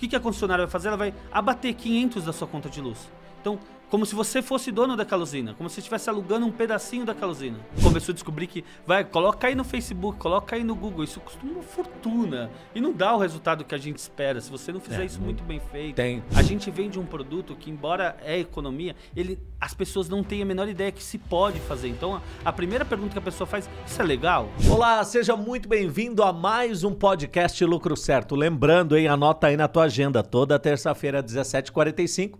que, que a concessionária vai fazer? Ela vai abater 500 da sua conta de luz. Então, como se você fosse dono daquela usina, como se estivesse alugando um pedacinho daquela usina. Começou a descobrir que, vai, coloca aí no Facebook, coloca aí no Google, isso custa uma fortuna e não dá o resultado que a gente espera se você não fizer é, isso muito bem feito. Tem. A gente vende um produto que, embora é economia, ele, as pessoas não têm a menor ideia que se pode fazer. Então, a, primeira pergunta que a pessoa faz, isso é legal? Olá, seja muito bem-vindo a mais um podcast Lucro Certo. Lembrando, hein, anota aí na tua agenda, toda terça-feira, 17h45,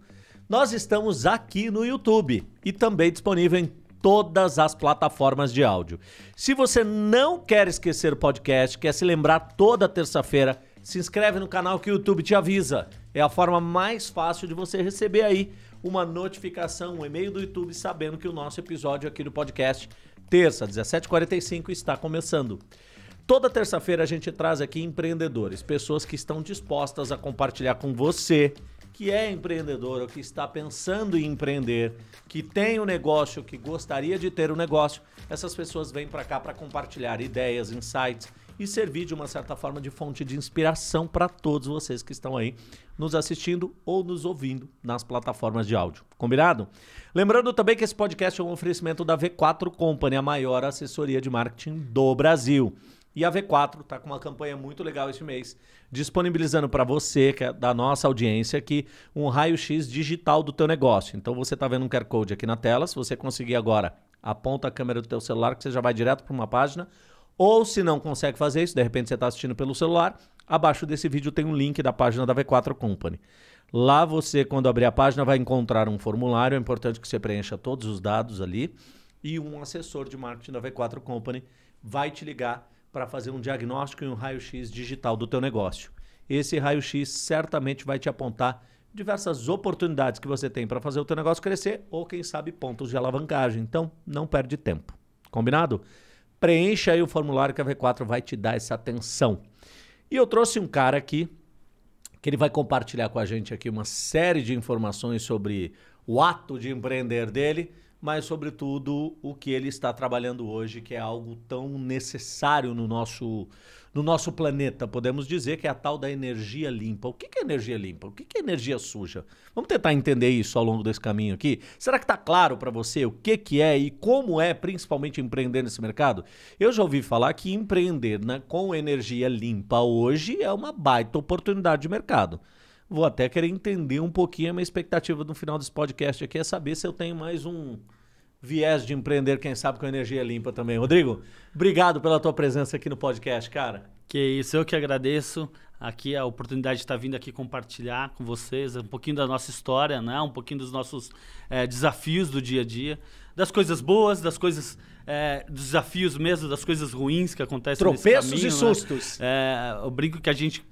nós estamos aqui no YouTube e também disponível em todas as plataformas de áudio. Se você não quer esquecer o podcast, quer se lembrar toda terça-feira, se inscreve no canal que o YouTube te avisa. É a forma mais fácil de você receber aí uma notificação, um e-mail do YouTube sabendo que o nosso episódio aqui do podcast, terça, 17h45, está começando. Toda terça-feira a gente traz aqui empreendedores, pessoas que estão dispostas a compartilhar com você que é empreendedor ou que está pensando em empreender, que tem um negócio, que gostaria de ter um negócio, essas pessoas vêm para cá para compartilhar ideias, insights e servir de uma certa forma de fonte de inspiração para todos vocês que estão aí nos assistindo ou nos ouvindo nas plataformas de áudio. Combinado? Lembrando também que esse podcast é um oferecimento da V4 Company, a maior assessoria de marketing do Brasil. E a V4 está com uma campanha muito legal este mês, disponibilizando para você, que é da nossa audiência aqui, um raio-x digital do teu negócio. Então você está vendo um QR Code aqui na tela, se você conseguir agora, aponta a câmera do teu celular que você já vai direto para uma página, ou se não consegue fazer isso, de repente você está assistindo pelo celular, abaixo desse vídeo tem um link da página da V4 Company. Lá você, quando abrir a página, vai encontrar um formulário, é importante que você preencha todos os dados ali, e um assessor de marketing da V4 Company vai te ligar para fazer um diagnóstico e um raio-x digital do teu negócio. Esse raio-x certamente vai te apontar diversas oportunidades que você tem para fazer o teu negócio crescer ou quem sabe pontos de alavancagem. Então, não perde tempo. Combinado? Preencha aí o formulário que a V4 vai te dar essa atenção. E eu trouxe um cara aqui que ele vai compartilhar com a gente aqui uma série de informações sobre o ato de empreender dele mas, sobretudo, o que ele está trabalhando hoje, que é algo tão necessário no nosso, no nosso planeta, podemos dizer, que é a tal da energia limpa. O que é energia limpa? O que é energia suja? Vamos tentar entender isso ao longo desse caminho aqui. Será que está claro para você o que, que é e como é, principalmente, empreender nesse mercado? Eu já ouvi falar que empreender né, com energia limpa hoje é uma baita oportunidade de mercado. Vou até querer entender um pouquinho. A minha expectativa no final desse podcast aqui é saber se eu tenho mais um viés de empreender, quem sabe, com energia limpa também. Rodrigo, obrigado pela tua presença aqui no podcast, cara. Que isso, eu que agradeço aqui a oportunidade de estar vindo aqui compartilhar com vocês um pouquinho da nossa história, né? um pouquinho dos nossos é, desafios do dia a dia, das coisas boas, das coisas é, eh, dos desafios mesmo, das coisas ruins que acontecem Tropeços nesse caminho. Tropeços e né? sustos. Né? É, eu brinco que a gente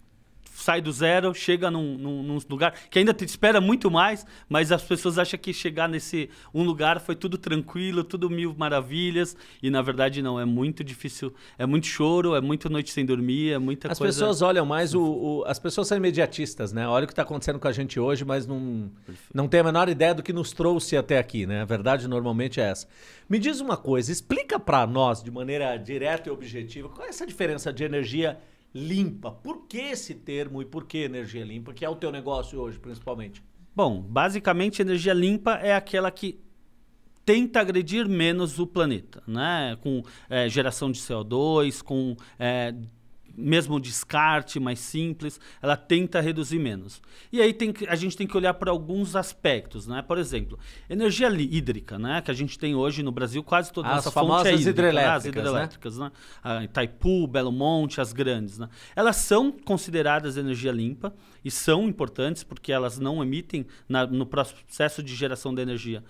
sai do zero, chega num, num, num, lugar que ainda te espera muito mais, mas as pessoas acham que chegar nesse um lugar foi tudo tranquilo, tudo mil maravilhas, e na verdade não, é muito difícil, é muito choro, é muita noite sem dormir, é muita as coisa... As pessoas olham mais, o, o, as pessoas são imediatistas, né? Olha o que está acontecendo com a gente hoje, mas não, não tem a menor ideia do que nos trouxe até aqui, né? A verdade normalmente é essa. Me diz uma coisa, explica para nós de maneira direta e objetiva qual é essa diferença de energia limpa. Por que esse termo e por que energia limpa, que é o teu negócio hoje, principalmente? Bom, basicamente, energia limpa é aquela que tenta agredir menos o planeta, né? Com é, geração de CO2, com é, mesmo descarte mais simples, ela tenta reduzir menos. E aí tem que, a gente tem que olhar para alguns aspectos, né? Por exemplo, energia hídrica, né? Que a gente tem hoje no Brasil, quase toda ah, as nossa fonte é hídrica, né? hidrelétricas, né? hidrelétricas, né? né? Itaipu, Belo Monte, as grandes, né? Elas são consideradas energia limpa e são importantes porque elas não emitem na, no processo de geração de energia,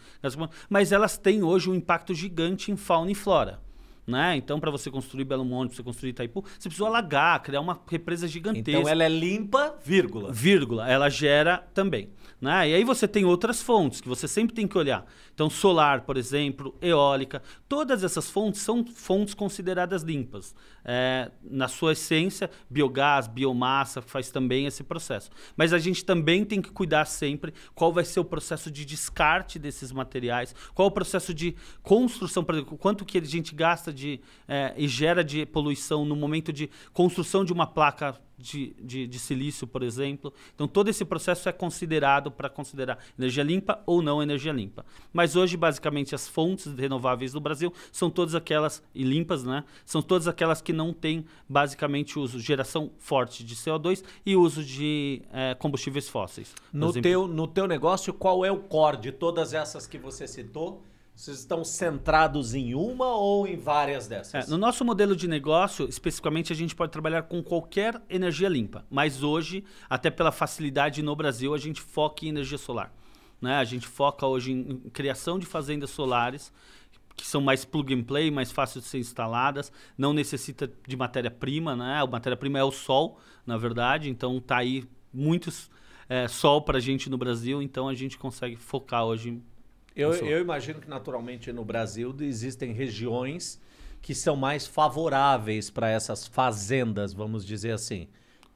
mas elas têm hoje um impacto gigante em fauna e flora. Né? Então, para você construir Belo Monte, para você construir Itaipu, você precisa alagar, criar uma represa gigantesca. Então, ela é limpa, vírgula. Vírgula, ela gera também. Né? E aí você tem outras fontes que você sempre tem que olhar. Então, solar, por exemplo, eólica, todas essas fontes são fontes consideradas limpas. É, na sua essência, biogás, biomassa faz também esse processo. Mas a gente também tem que cuidar sempre qual vai ser o processo de descarte desses materiais, qual o processo de construção, por exemplo, quanto que a gente gasta de de é, e gera de poluição no momento de construção de uma placa de, de, de silício, por exemplo. Então, todo esse processo é considerado para considerar energia limpa ou não energia limpa. Mas hoje, basicamente, as fontes renováveis do Brasil são todas aquelas, e limpas, né? São todas aquelas que não têm, basicamente, uso geração forte de CO2 e uso de é, combustíveis fósseis. No teu, no teu negócio, qual é o core de todas essas que você citou? Vocês estão centrados em uma ou em várias dessas? É, no nosso modelo de negócio, especificamente, a gente pode trabalhar com qualquer energia limpa. Mas hoje, até pela facilidade no Brasil, a gente foca em energia solar. Né? A gente foca hoje em, criação de fazendas solares que são mais plug and play, mais fáceis de ser instaladas, não necessita de matéria-prima, né? A matéria-prima é o sol, na verdade, então tá aí muitos é, sol para a gente no Brasil, então a gente consegue focar hoje eu, eu imagino que naturalmente no Brasil existem regiões que são mais favoráveis para essas fazendas, vamos dizer assim.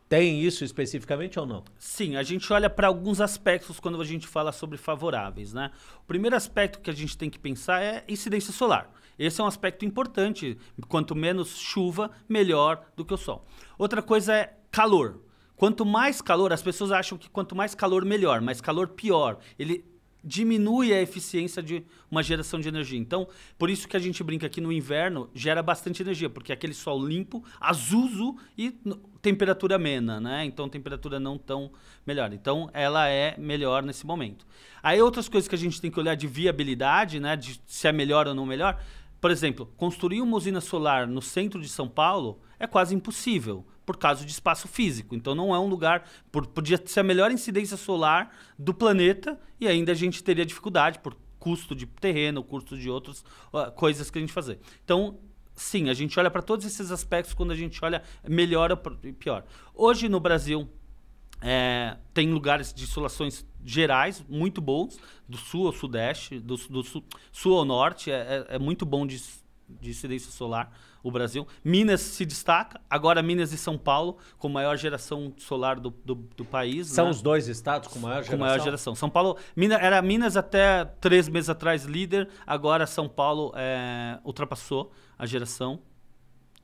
Tem isso especificamente ou não? Sim, a gente olha para alguns aspectos quando a gente fala sobre favoráveis, né? O primeiro aspecto que a gente tem que pensar é incidência solar. Esse é um aspecto importante. Quanto menos chuva, melhor do que o sol. Outra coisa é calor. Quanto mais calor, as pessoas acham que quanto mais calor, melhor, mas calor pior. Ele diminui a eficiência de uma geração de energia. Então, por isso que a gente brinca aqui no inverno, gera bastante energia, porque é aquele sol limpo, azuso e temperatura amena, né? Então, temperatura não tão melhor. Então, ela é melhor nesse momento. Aí, outras coisas que a gente tem que olhar de viabilidade, né? De se é melhor ou não melhor. Por exemplo, construir uma usina solar no centro de São Paulo é quase impossível por causa de espaço físico. Então não é um lugar. Por, podia ser a melhor incidência solar do planeta e ainda a gente teria dificuldade por custo de terreno, custo de outras uh, coisas que a gente fazer. Então, sim, a gente olha para todos esses aspectos quando a gente olha é melhor e pior. Hoje no Brasil é, tem lugares de insolações gerais muito bons, do sul ao sudeste, do, do sul, sul, ao norte, é, é, é muito bom de, de incidência solar o Brasil. Minas se destaca, agora Minas e São Paulo, com maior geração solar do, do, do país. São né? os dois estados com maior geração? Com maior geração. São Paulo, Minas, era Minas até três meses atrás líder, agora São Paulo é, ultrapassou a geração.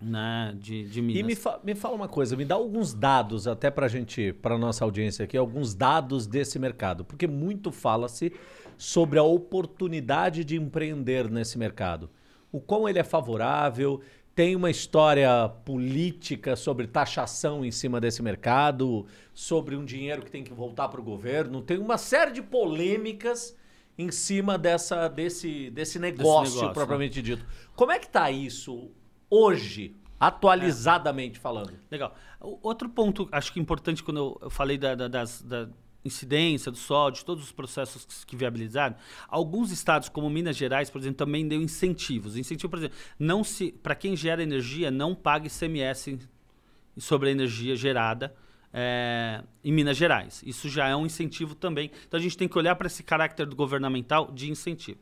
Né, de, de Minas. E me, fa me fala uma coisa, me dá alguns dados até para a gente, para nossa audiência aqui, alguns dados desse mercado, porque muito fala-se sobre a oportunidade de empreender nesse mercado o quão ele é favorável, tem uma história política sobre taxação em cima desse mercado, sobre um dinheiro que tem que voltar para o governo. Tem uma série de polêmicas em cima dessa, desse, desse negócio, desse negócio né? propriamente né? dito. Como é que está isso hoje, atualizadamente é. falando? Legal. Outro ponto, acho que importante quando eu falei da, da, das, da incidência do sol, de todos os processos que, que viabilizaram, alguns estados como Minas Gerais, por exemplo, também deu incentivos. Incentivo, por exemplo, não se para quem gera energia não pague ICMS sobre a energia gerada. É, em Minas Gerais. Isso já é um incentivo também. Então a gente tem que olhar para esse caráter do governamental de incentivo.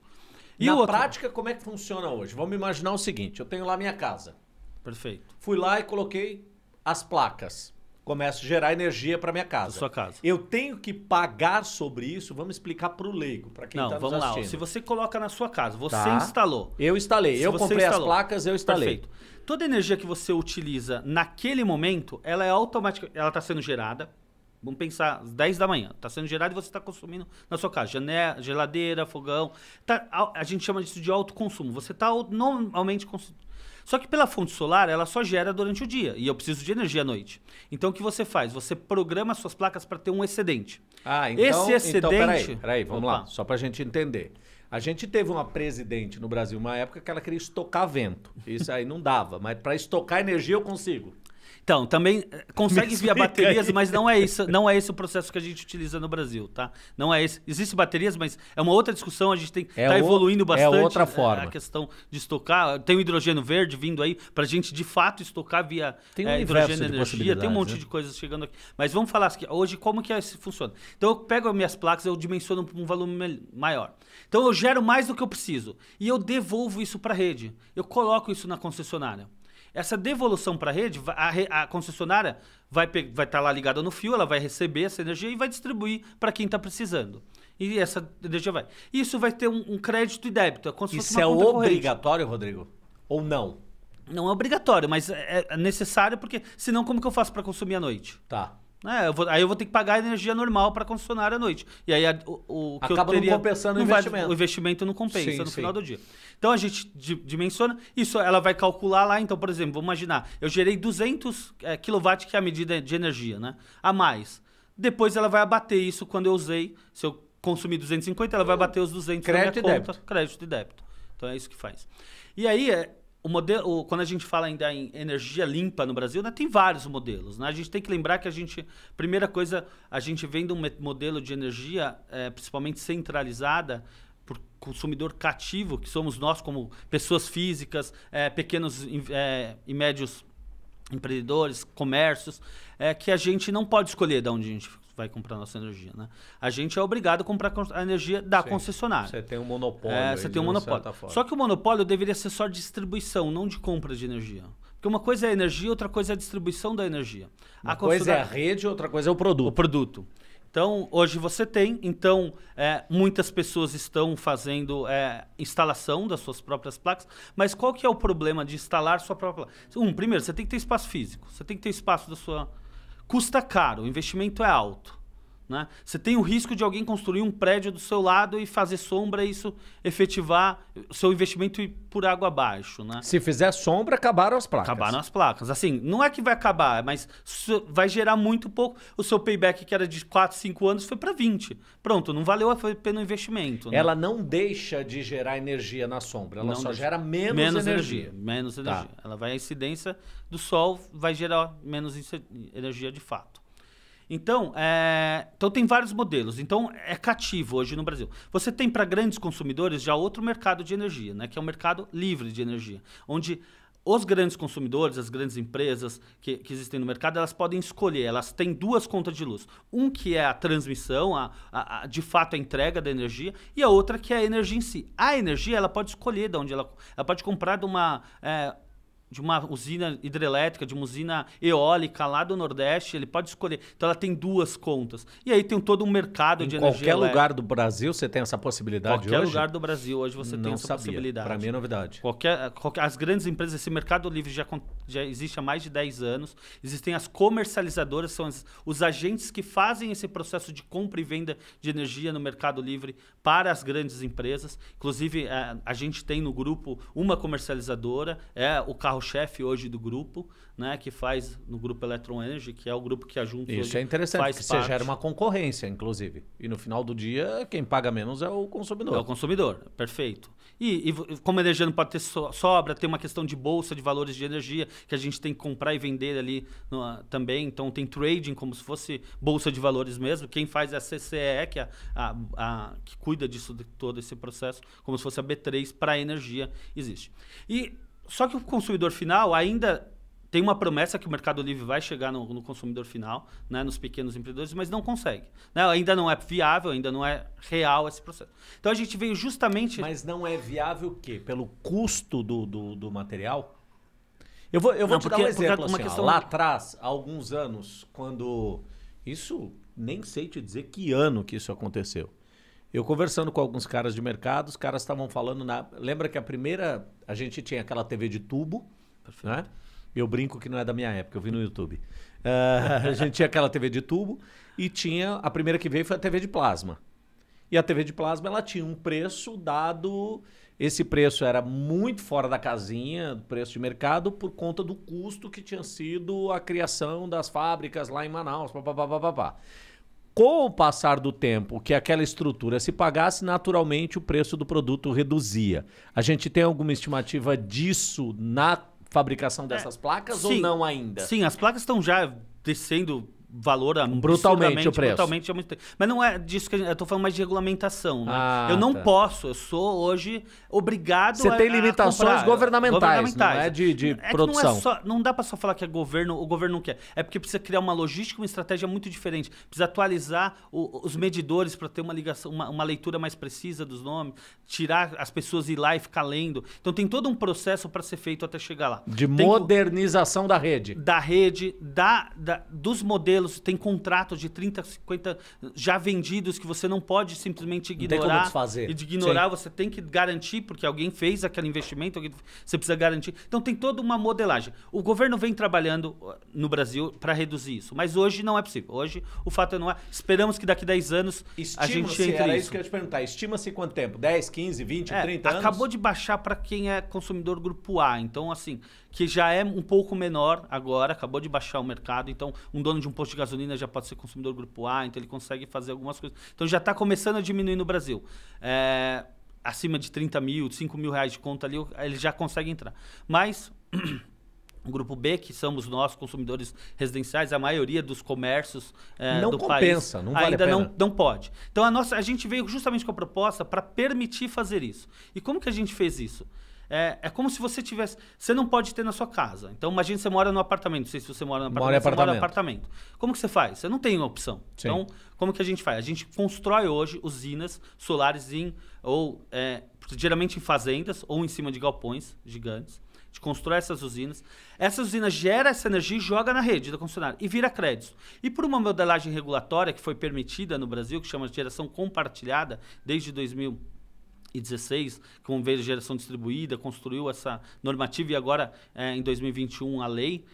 E Na prática, como é que funciona hoje? Vamos imaginar o seguinte: eu tenho lá minha casa. Perfeito. Fui lá e coloquei as placas começo a gerar energia para minha casa. sua casa. Eu tenho que pagar sobre isso? Vamos explicar para o leigo, para quem está nos vamos assistindo. Lá. Se você coloca na sua casa, você tá. instalou. Eu instalei. Se eu comprei instalou. as placas, eu instalei. Perfeito. Toda energia que você utiliza naquele momento, ela é automática, ela está sendo gerada. Vamos pensar, às 10 da manhã, está sendo gerada e você está consumindo na sua casa. Janela, geladeira, fogão. Tá, a, a, gente chama disso de autoconsumo. Você está normalmente só que pela fonte solar, ela só gera durante o dia e eu preciso de energia à noite. Então o que você faz? Você programa suas placas para ter um excedente. Ah, então, Esse então, excedente... então peraí, peraí, vamos Opa. lá, só para a gente entender. A gente teve uma presidente no Brasil, uma época que ela queria estocar vento. Isso aí não dava, mas para estocar energia eu consigo. Então, também eh, consegue via baterias, mas não é isso, não é esse o processo que a gente utiliza no Brasil, tá? Não é esse. Existem baterias, mas é uma outra discussão, a gente tem é tá o, evoluindo é bastante é outra eh, forma. a questão de estocar. Tem o hidrogênio verde vindo aí para a gente de fato estocar via tem um é, hidrogênio de energia, tem um monte né? de coisas chegando aqui. Mas vamos falar aqui, assim, hoje como que isso é funciona. Então eu pego as minhas placas, eu dimensiono para um valor maior. Então eu gero mais do que eu preciso e eu devolvo isso para a rede. Eu coloco isso na concessionária. Essa devolução para a rede, a, concessionária vai estar vai tá lá ligada no fio, ela vai receber essa energia e vai distribuir para quem está precisando. E essa energia vai. Isso vai ter um, um crédito e débito. É como se Isso fosse uma é obrigatório, Rodrigo? Ou não? Não é obrigatório, mas é, é necessário porque senão como que eu faço para consumir à noite? Tá. É, eu vou, aí eu vou ter que pagar a energia normal para a concessionária à noite. E aí a, o, o que Acaba eu teria, não compensando não o investimento. Vai, o investimento não compensa sim, no sim. final do dia. Então a gente dimensiona. Isso ela vai calcular lá. Então, por exemplo, vamos imaginar. Eu gerei 200 é, kW, que é a medida de energia, né? A mais. Depois ela vai abater isso quando eu usei. Se eu consumir 250, ela vai bater os 200 crédito na minha e Débito. Crédito e débito. Então é isso que faz. E aí, é, o modelo, o, quando a gente fala ainda em energia limpa no Brasil, né, tem vários modelos. Né? A gente tem que lembrar que a gente, primeira coisa, a gente vem de um modelo de energia, é, principalmente centralizada, por consumidor cativo, que somos nós como pessoas físicas, é, pequenos é, e médios empreendedores, comércios, é, que a gente não pode escolher de onde a gente vai comprar nossa energia, né? A gente é obrigado a comprar a energia da Sim. concessionária. Você tem um monopólio. É, você tem um monopólio. Só que o monopólio deveria ser só de distribuição, não de compra de energia. Porque uma coisa é a energia, outra coisa é a distribuição da energia. Uma a coisa é a rede, outra coisa é o produto. O produto. Então, hoje você tem. Então, é, muitas pessoas estão fazendo é, instalação das suas próprias placas. Mas qual que é o problema de instalar sua própria placa? Um, primeiro, você tem que ter espaço físico. Você tem que ter espaço da sua Custa caro, o investimento é alto. Né? Você tem o risco de alguém construir um prédio do seu lado e fazer sombra e isso efetivar o seu investimento ir por água abaixo. Né? Se fizer sombra, acabaram as placas. Acabaram as placas. Assim, não é que vai acabar, mas vai gerar muito pouco. O seu payback, que era de 4, 5 anos, foi para 20. Pronto, não valeu a pena o investimento. Né? Ela não deixa de gerar energia na sombra, ela não só deixa. gera menos, menos energia. energia. Menos tá. energia. Tá. Ela vai à incidência do sol, vai gerar menos energia de fato. Então, é... então tem vários modelos. Então é cativo hoje no Brasil. Você tem para grandes consumidores já outro mercado de energia, né? Que é o um mercado livre de energia, onde os grandes consumidores, as grandes empresas que, que, existem no mercado, elas podem escolher, elas têm duas contas de luz. Um que é a transmissão, a, a, a, de fato a entrega da energia, e a outra que é a energia em si. A energia, ela pode escolher de onde ela... Ela pode comprar de uma... É, de uma usina hidrelétrica, de uma usina eólica lá do Nordeste, ele pode escolher. Então ela tem duas contas. E aí tem todo um mercado em de energia. Em qualquer lugar do Brasil você tem essa possibilidade qualquer hoje? Qualquer lugar do Brasil hoje você Não tem essa sabia. possibilidade. Para mim é novidade. Qualquer, qualquer, as grandes empresas, esse mercado livre já, já existe há mais de 10 anos. Existem as comercializadoras, são as, os agentes que fazem esse processo de compra e venda de energia no mercado livre para as grandes empresas. Inclusive, a, eh, a gente tem no grupo uma comercializadora, é o carro carro-chefe hoje do grupo, né? Que faz no grupo Electron Energy, que é o grupo que ajunta Juntos Isso é interessante, faz porque você gera uma concorrência, inclusive. E no final do dia, quem paga menos é o consumidor. É o consumidor, perfeito. E, e como a energia não pode ter so, sobra, tem uma questão de bolsa de valores de energia que a gente tem que comprar e vender ali no, ah, também. Então tem trading como se fosse bolsa de valores mesmo. Quem faz é a CCE, que, é a, a, a, que cuida disso, de todo esse processo, como se fosse a B3 para a energia, existe. E só que o consumidor final ainda tem uma promessa que o Mercado Livre vai chegar no, no consumidor final, né, nos pequenos empreendedores, mas não consegue. Né? Ainda não é viável, ainda não é real esse processo. Então a gente veio justamente. Mas não é viável o quê? Pelo custo do, do, do material? Eu vou, eu vou não, te porque, dar um é exemplo. Assim, questão... ó, lá atrás, há alguns anos, quando. Isso nem sei te dizer que ano que isso aconteceu. Eu conversando com alguns caras de mercado, os caras estavam falando na. Lembra que a primeira. A gente tinha aquela TV de tubo, Perfeito. né? Eu brinco que não é da minha época, eu vi no YouTube. Uh, a gente tinha aquela TV de tubo e tinha. A primeira que veio foi a TV de plasma. E a TV de plasma ela tinha um preço dado. Esse preço era muito fora da casinha do preço de mercado por conta do custo que tinha sido a criação das fábricas lá em Manaus. Pá, pá, pá, pá, pá com o passar do tempo que aquela estrutura se pagasse, naturalmente o preço do produto reduzia. A gente tem alguma estimativa disso na fabricação dessas é, placas sim, ou não ainda? Sim, as placas estão já descendo valor brutalmente o preço. Brutalmente, mas não é disso que gente, eu estou falando mais de regulamentação. Né? Ah, eu não tá. posso, eu sou hoje obrigado Você a, tem limitações governamentais, governamentais, não é de, de é produção. Não, é só, não, dá para só falar que é governo, o governo não quer. É porque precisa criar uma logística, uma estratégia muito diferente. Precisa atualizar o, os medidores para ter uma ligação, uma, uma leitura mais precisa dos nomes, tirar as pessoas ir lá e ficar lendo. Então tem todo um processo para ser feito até chegar lá. De tem modernização o, da rede. Da rede, da, da dos modelos modelos, tem contratos de 30, 50 já vendidos que você não pode simplesmente ignorar. tem como desfazer. E de ignorar, Sim. você tem que garantir, porque alguém fez aquele investimento, alguém, você precisa garantir. Então tem toda uma modelagem. O governo vem trabalhando uh, no Brasil para reduzir isso, mas hoje não é possível. Hoje o fato é não é. Esperamos que daqui a 10 anos a gente entre era isso. isso que eu ia te perguntar. Estima-se quanto tempo? 10, 15, 20, é, 30 anos? Acabou de baixar para quem é consumidor grupo A. Então, assim, que já é um pouco menor agora, acabou de baixar o mercado. Então, um dono de um posto de de gasolina já pode ser consumidor grupo A, então ele consegue fazer algumas coisas. Então já está começando a diminuir no Brasil. É, acima de 30 mil, 5 mil reais de conta ali, ele já consegue entrar. Mas o grupo B, que somos nós, consumidores residenciais, a maioria dos comércios é, do compensa, país, não vale ainda não, não pode. Então a nossa, a gente veio justamente com a proposta para permitir fazer isso. E como que a gente fez isso? É, é como se você tivesse. Você não pode ter na sua casa. Então, imagina você mora no apartamento. Não sei se você mora no apartamento. Mora você apartamento. mora no apartamento. Como que você faz? Você não tem uma opção. Sim. Então, como que a gente faz? A gente constrói hoje usinas solares em. ou é, geralmente em fazendas ou em cima de galpões gigantes. A gente constrói essas usinas. Essa usina gera essa energia e joga na rede da concessionária e vira crédito. E por uma modelagem regulatória que foi permitida no Brasil, que chama de geração compartilhada desde 2000 e 16, com veio geração distribuída, construiu essa normativa e agora é, em 2021 a lei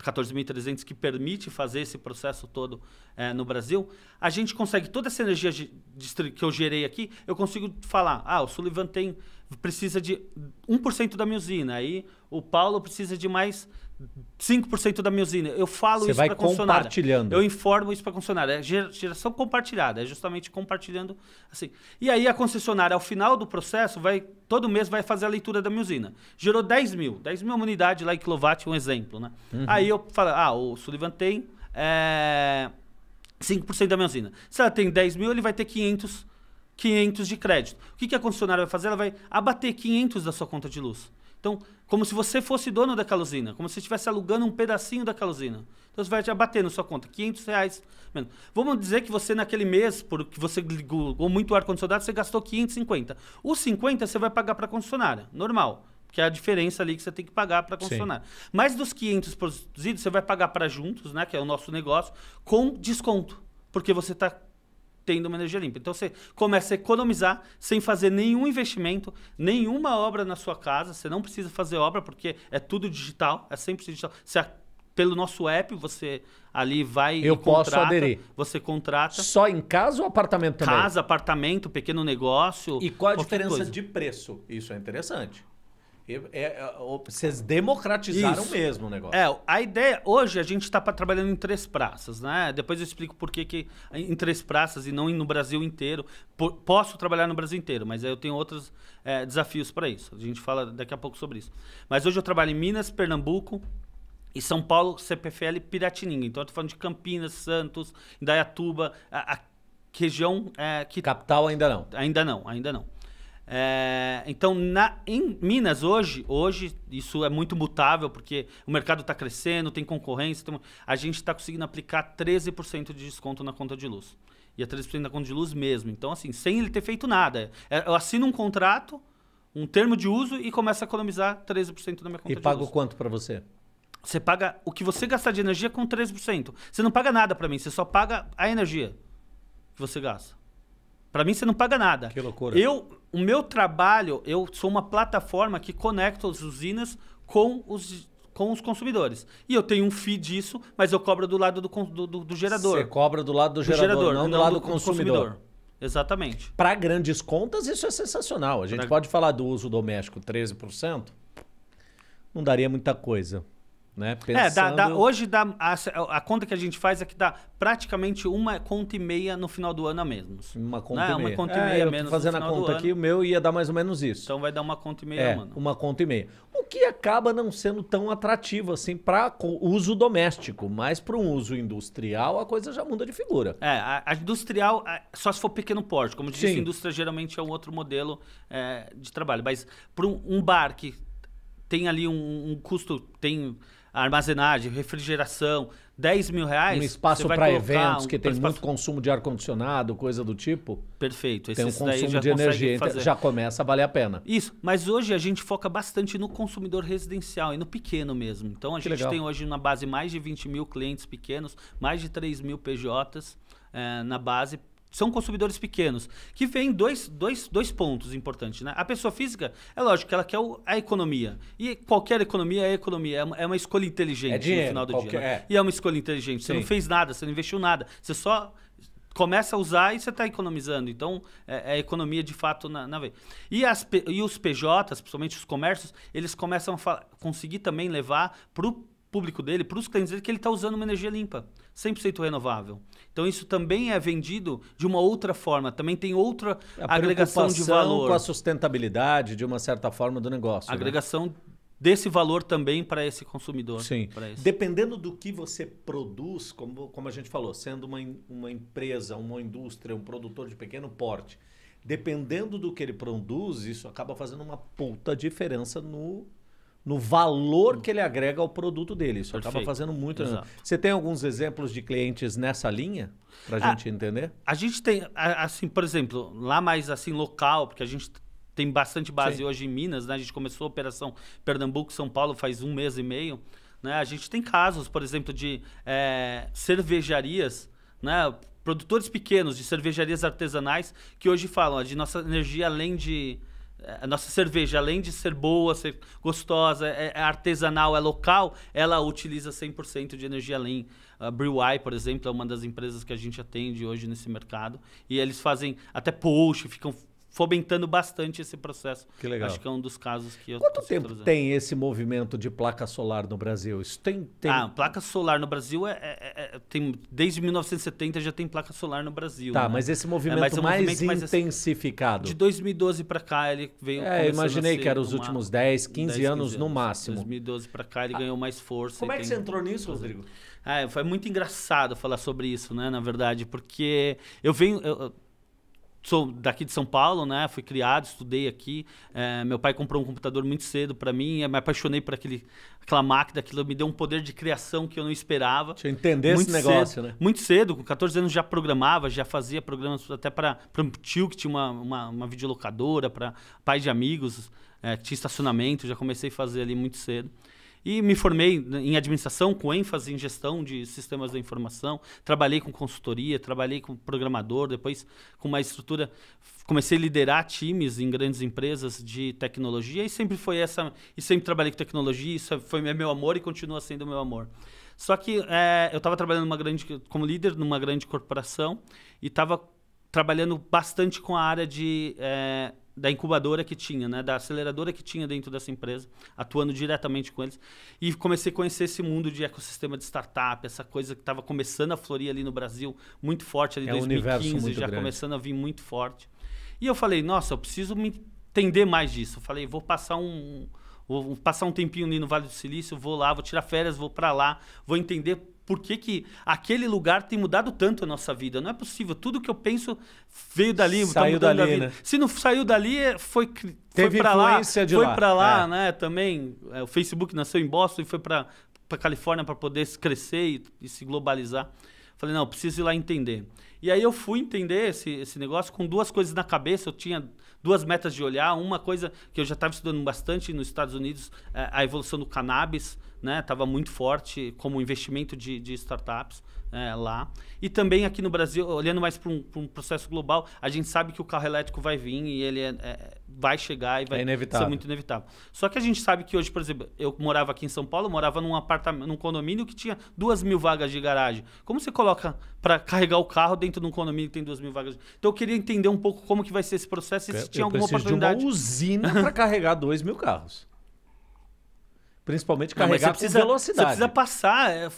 14.300 que permite fazer esse processo todo é, no Brasil, a gente consegue toda essa energia que eu gerei aqui, eu consigo falar, ah, o Sullivan tem precisa de 1% da minha usina. aí o Paulo precisa de mais 5% da minha usina. Eu falo Você isso para a concessionária. Você vai compartilhando. Eu informo isso para a concessionária. É geração compartilhada, é justamente compartilhando assim. E aí a concessionária, ao final do processo, vai todo mês vai fazer a leitura da minha usina. Gerou 10 mil, 10 mil é unidades lá em quilowatt, um exemplo, né? Uhum. Aí eu falo, ah, o Sullivan tem é, eh, 5% da minha usina. Se ela tem 10 mil, ele vai ter 500 500 de crédito. O que, que a concessionária vai fazer? Ela vai abater 500 da sua conta de luz. Então, como se você fosse dono daquela usina, como se estivesse alugando um pedacinho daquela usina. Então, você vai te abater na sua conta, 500 reais. Menos. Vamos dizer que você, naquele mês, porque você ligou muito ar-condicionado, você gastou 550. Os 50 você vai pagar para a concessionária, normal. Que é a diferença ali que você tem que pagar para a concessionária. Mais Mas dos 500 produzidos, você vai pagar para juntos, né, que é o nosso negócio, com desconto. Porque você está tendo uma energia limpa. Então você começa a economizar sem fazer nenhum investimento, nenhuma obra na sua casa. Você não precisa fazer obra porque é tudo digital, é sempre digital. Você, pelo nosso app você ali vai Eu posso aderir. Você contrata. Só em casa ou apartamento também? Casa, apartamento, pequeno negócio. E qual a diferença coisa. de preço? Isso é interessante é, é, é vocês democratizaram Isso. mesmo o negócio. É, a ideia. Hoje a gente está trabalhando em três praças, né? Depois eu explico por que, que em três praças e não no Brasil inteiro. posso trabalhar no Brasil inteiro, mas aí eu tenho outros é, desafios para isso. A gente fala daqui a pouco sobre isso. Mas hoje eu trabalho em Minas, Pernambuco, e São Paulo, CPFL Piratininga. Então, eu estou falando de Campinas, Santos, Indaiatuba, a, a região é, que... Capital ainda não. Ainda não, ainda não. É, então, na, em Minas, hoje, hoje, isso é muito mutável, porque o mercado está crescendo, tem concorrência. Tem, a gente está conseguindo aplicar 13% de desconto na conta de luz. E a 13% na conta de luz mesmo. Então, assim, sem ele ter feito nada. É, eu assino um contrato, um termo de uso e começo a economizar 13% da minha conta e de luz. E pago quanto para você? Você paga o que você gastar de energia com 13%. Você não paga nada para mim, você só paga a energia que você gasta. Para mim, você não paga nada. Que loucura. Eu, o meu trabalho, eu sou uma plataforma que conecta as usinas com os, com os consumidores. E eu tenho um feed disso, mas eu cobro do lado do, do, do, do gerador. Você cobra do lado do, do gerador, gerador, não, do não lado do, consumidor. consumidor. Exatamente. Para grandes contas, isso é sensacional. A gente pra... pode falar do uso doméstico 13%, não daria muita coisa. Né? Pensando... É, dá, dá, hoje dá, a, a, conta que a gente faz é que dá praticamente uma conta e meia no final do ano a menos. Uma conta né? e meia. Uma conta é, e meia eu menos fazendo a conta aqui, o meu ia dar mais ou menos isso. Então vai dar uma conta e meia, é, mano. Uma conta e meia. O que acaba não sendo tão atrativo assim para uso doméstico, mas para um uso industrial a coisa já muda de figura. É, a, a industrial, só se for pequeno porte. Como eu disse, Sim. indústria geralmente é um outro modelo é, de trabalho. Mas para um, um bar que tem ali um, um custo, tem armazenagem, refrigeração, 10 mil reais. Um espaço para eventos um, que tem espaço... muito consumo de ar-condicionado, coisa do tipo. Perfeito. Tem um consumo de energia, fazer. já começa a valer a pena. Isso, mas hoje a gente foca bastante no consumidor residencial e no pequeno mesmo. Então a que gente legal. tem hoje na base mais de 20 mil clientes pequenos, mais de 3 mil PJs é, eh, na base são consumidores pequenos, que vêm dois, dois, dois pontos importantes. Né? A pessoa física, é lógico que ela quer o, a economia. E qualquer economia é economia, é uma, é uma escolha inteligente é dinheiro, no final do qualquer, dia. Né? É. E é uma escolha inteligente. Você não fez nada, você não investiu nada. Você só começa a usar e você está economizando. Então, é, é, economia de fato na, na veia. E, as, e os PJs, principalmente os comércios, eles começam a conseguir também levar para o público dele, para os clientes dele, que ele está usando uma energia limpa, 100% renovável. Então isso também é vendido de uma outra forma, também tem outra a agregação de valor. com a sustentabilidade, de uma certa forma, do negócio. A né? agregação né? desse valor também para esse consumidor. Sim. Esse. Dependendo do que você produz, como, como a gente falou, sendo uma, uma empresa, uma indústria, um produtor de pequeno porte, dependendo do que ele produz, isso acaba fazendo uma puta diferença no no valor hum. que ele agrega ao produto dele. Isso Perfeito. acaba fazendo muito. Né? Exato. Você tem alguns exemplos de clientes nessa linha para a ah, gente entender? A gente tem, assim, por exemplo, lá mais assim local, porque a gente tem bastante base Sim. hoje em Minas, né? A gente começou a operação Pernambuco, São Paulo faz um mês e meio. Né? A gente tem casos, por exemplo, de é, cervejarias, né? Produtores pequenos de cervejarias artesanais que hoje falam de nossa energia além de a nossa cerveja, além de ser boa, ser gostosa, é, é artesanal, é local, ela utiliza 100% de energia lean. A Breweye, por exemplo, é uma das empresas que a gente atende hoje nesse mercado. E eles fazem até post, ficam fomentando bastante esse processo. Que legal. Acho que é um dos casos que eu Quanto tempo trazendo. tem esse movimento de placa solar no Brasil? Isso tem. tem... Ah, placa solar no Brasil é, é, é, é tem, desde 1970 já tem placa solar no Brasil. Tá, né? mas esse é movimento mas um mais movimento assim, intensificado. de 2012 para cá ele veio. É, imaginei que eram os últimos 10, 15, 10, anos, 15 anos no máximo. 2012 para cá ele ah, ganhou mais força. Como é que você entrou nisso, Rodrigo? É, foi muito engraçado falar sobre isso, né? Na verdade, porque eu venho. Eu, sou daqui de São Paulo, né? Fui criado, estudei aqui. É, meu pai comprou um computador muito cedo para mim. Me apaixonei por aquele, aquela máquina, aquilo me deu um poder de criação que eu não esperava. Deixa eu entender muito esse negócio, cedo, né? Muito cedo, com 14 anos já programava, já fazia programas até para um tio que tinha uma, uma, uma videolocadora, para pai de amigos, é, que tinha estacionamento. Já comecei a fazer ali muito cedo. E me formei né, em administração com ênfase em gestão de sistemas da informação. Trabalhei com consultoria, trabalhei com programador, depois com uma estrutura. Comecei a liderar times em grandes empresas de tecnologia e sempre foi essa. E sempre trabalhei com tecnologia, isso foi meu amor e continua sendo meu amor. Só que é, eu estava trabalhando numa grande, como líder numa grande corporação e estava trabalhando bastante com a área de é, da incubadora que tinha, né, da aceleradora que tinha dentro dessa empresa, atuando diretamente com eles. E comecei a conhecer esse mundo de ecossistema de startup, essa coisa que estava começando a florir ali no Brasil, muito forte ali em é 2015, um já grande. começando a vir muito forte. E eu falei, nossa, eu preciso me entender mais disso. Eu falei, vou passar um vou passar um tempinho ali no Vale do Silício, vou lá, vou tirar férias, vou para lá, vou entender por que, que aquele lugar tem mudado tanto a nossa vida. Não é possível. Tudo que eu penso veio dali, saiu tá dali, vida. né? Se não saiu dali, é, foi foi para lá, de foi para lá, é. né? Também é, o Facebook nasceu em Boston e foi para Califórnia para poder crescer e, e se globalizar. Falei, não, preciso ir lá entender. E aí eu fui entender esse, esse negócio com duas coisas na cabeça. Eu tinha duas metas de olhar. Uma coisa que eu já estava estudando bastante nos Estados Unidos, é a evolução do cannabis, né? Estava muito forte como investimento de, de startups é, lá. E também aqui no Brasil, olhando mais para um, um, processo global, a gente sabe que o carro elétrico vai vir e ele é, é vai chegar e vai é ser muito inevitável. Só que a gente sabe que hoje, por exemplo, eu morava aqui em São Paulo, morava num apartamento, num condomínio que tinha duas mil vagas de garagem. Como você coloca para carregar o carro dentro de um condomínio que tem duas mil vagas? Então eu queria entender um pouco como que vai ser esse processo e se eu tinha alguma oportunidade. De uma usina para carregar dois mil carros. Principalmente carregar não, precisa, com velocidade. Você precisa passar. É,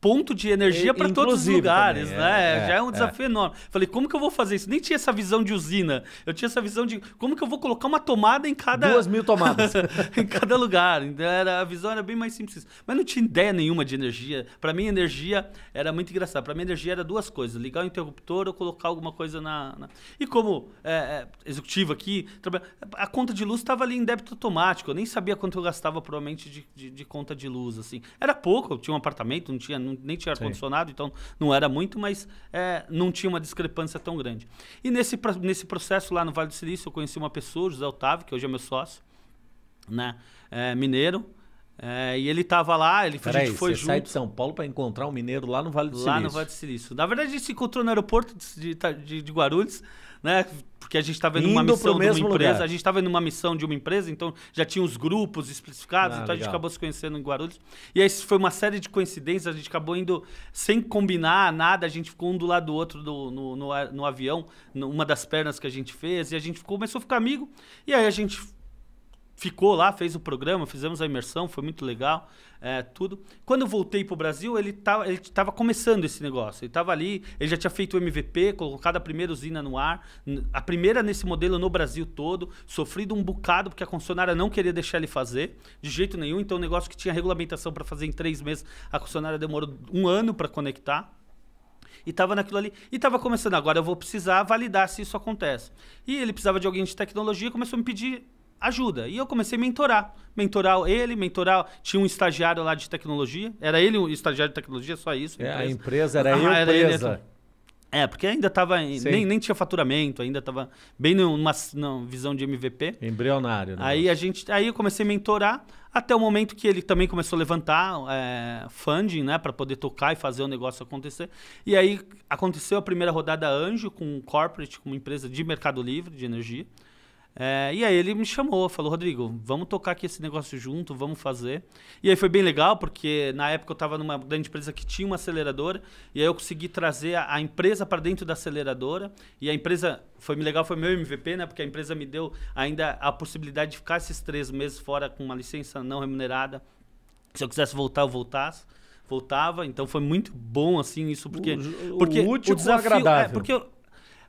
ponto de energia para todos os lugares, também, né? É, Já é um é, é. desafio é. enorme. Falei, como que eu vou fazer isso? Nem tinha essa visão de usina. Eu tinha essa visão de como que eu vou colocar uma tomada em cada. Duas mil tomadas. em cada lugar. Então era, a visão era bem mais simples. Mas não tinha ideia nenhuma de energia. Para mim, energia era muito engraçado. Para mim, energia era duas coisas: ligar o interruptor ou colocar alguma coisa na. na... E como é, é executivo aqui, a conta de luz estava ali em débito automático. Eu nem sabia quanto eu gastava, provavelmente, de, de, de conta de luz. assim. Era pouco, eu tinha um apartamento, não tinha não, nem tinha ar-condicionado, então não era muito, mas é, não tinha uma discrepância tão grande. E nesse, nesse processo lá no Vale do Silício, eu conheci uma pessoa, José Otávio, que hoje é meu sócio, né? É, mineiro. É, e ele estava lá, ele Pera a gente aí, foi você junto. sai de São Paulo para encontrar um mineiro lá no Vale do Silício. Lá no Vale do Silício. Na verdade, a gente se encontrou no aeroporto de, de, de Guarulhos né? Porque a gente tá estava indo uma missão de uma empresa, lugar. a gente tá estava indo uma missão de uma empresa, então já tinha os grupos especificados, ah, então legal. a gente acabou se conhecendo em Guarulhos. E aí foi uma série de coincidências, a gente acabou indo sem combinar nada, a gente ficou um do lado do outro do, no, no, no, avião, numa das pernas que a gente fez, e a gente ficou, começou a ficar amigo, e aí a gente ficou lá, fez o programa, fizemos a imersão, foi muito legal, é, tudo. Quando eu voltei para o Brasil, ele estava ele tava começando esse negócio. Ele estava ali, ele já tinha feito o MVP, colocado a primeira usina no ar, a primeira nesse modelo no Brasil todo, sofrido um bocado, porque a concessionária não queria deixar ele fazer, de jeito nenhum. Então, um negócio que tinha regulamentação para fazer em três meses, a concessionária demorou um ano para conectar. E estava naquilo ali. E estava começando, agora eu vou precisar validar se isso acontece. E ele precisava de alguém de tecnologia começou a me pedir ajuda. E eu comecei a mentorar. Mentorar ele, mentorar. Tinha um estagiário lá de tecnologia. Era ele o estagiário de tecnologia, só isso. É, a empresa era ah, eu, era empresa. Ele, é, porque ainda estava. Nem, nem tinha faturamento, ainda estava bem numa, numa, visão de MVP. Embrionário, né? Aí, a gente, aí eu comecei a mentorar, até o momento que ele também começou a levantar é, funding, né, para poder tocar e fazer o negócio acontecer. E aí aconteceu a primeira rodada Anjo com um corporate, com uma empresa de Mercado Livre de energia. É, e aí ele me chamou, falou, Rodrigo, vamos tocar aqui esse negócio junto, vamos fazer. E aí foi bem legal, porque na época eu estava numa grande empresa que tinha uma aceleradora, e aí eu consegui trazer a, a empresa para dentro da aceleradora, e a empresa, foi legal, foi meu MVP, né? Porque a empresa me deu ainda a possibilidade de ficar esses três meses fora com uma licença não remunerada. Se eu quisesse voltar, eu voltasse voltava, então foi muito bom assim isso porque o, porque o o desafio, é, agradável. É, porque eu,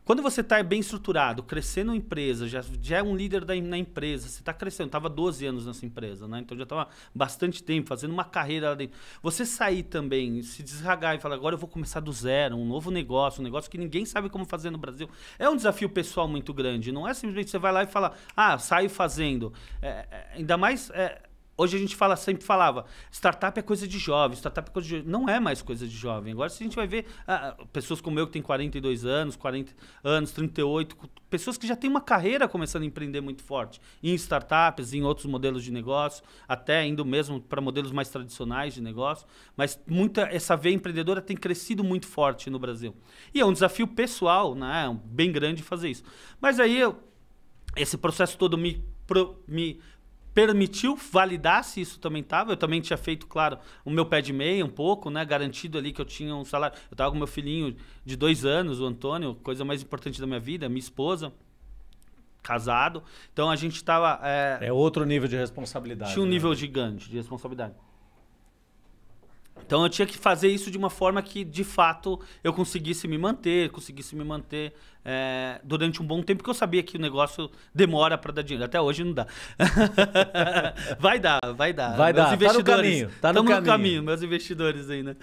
quando você está bem estruturado, crescendo a empresa, já, já é um líder da, na empresa, você está crescendo, estava 12 anos nessa empresa, né? Então já estava bastante tempo, fazendo uma carreira lá dentro. Você sair também, se desragar e falar, agora eu vou começar do zero, um novo negócio, um negócio que ninguém sabe como fazer no Brasil, é um desafio pessoal muito grande. Não é simplesmente você vai lá e fala, ah, saio fazendo. É, é ainda mais. É, Hoje a gente fala, sempre falava, startup é coisa de jovem, startup é coisa de Não é mais coisa de jovem. Agora se a gente vai ver ah, pessoas como eu que tem 42 anos, 40 anos, 38, pessoas que já têm uma carreira começando a empreender muito forte em startups, em outros modelos de negócio, até indo mesmo para modelos mais tradicionais de negócio. Mas muita essa veia empreendedora tem crescido muito forte no Brasil. E é um desafio pessoal, né? É bem grande fazer isso. Mas aí eu, esse processo todo me, pro, me permitiu, validar se isso também estava. Eu também tinha feito, claro, o meu pé de meia um pouco, né? Garantido ali que eu tinha um salário. Eu estava com meu filhinho de dois anos, o Antônio, coisa mais importante da minha vida, minha esposa casado. Então a gente estava. É, é, outro nível de responsabilidade. Tinha um né? nível gigante de responsabilidade. Então eu tinha que fazer isso de uma forma que, de fato, eu conseguisse me manter, conseguisse me manter é, durante um bom tempo, porque eu sabia que o negócio demora para dar dinheiro. Até hoje não dá. vai dar, vai dar. Vai meus dar, tá no caminho. Tá no caminho. no caminho. meus investidores ainda. Né?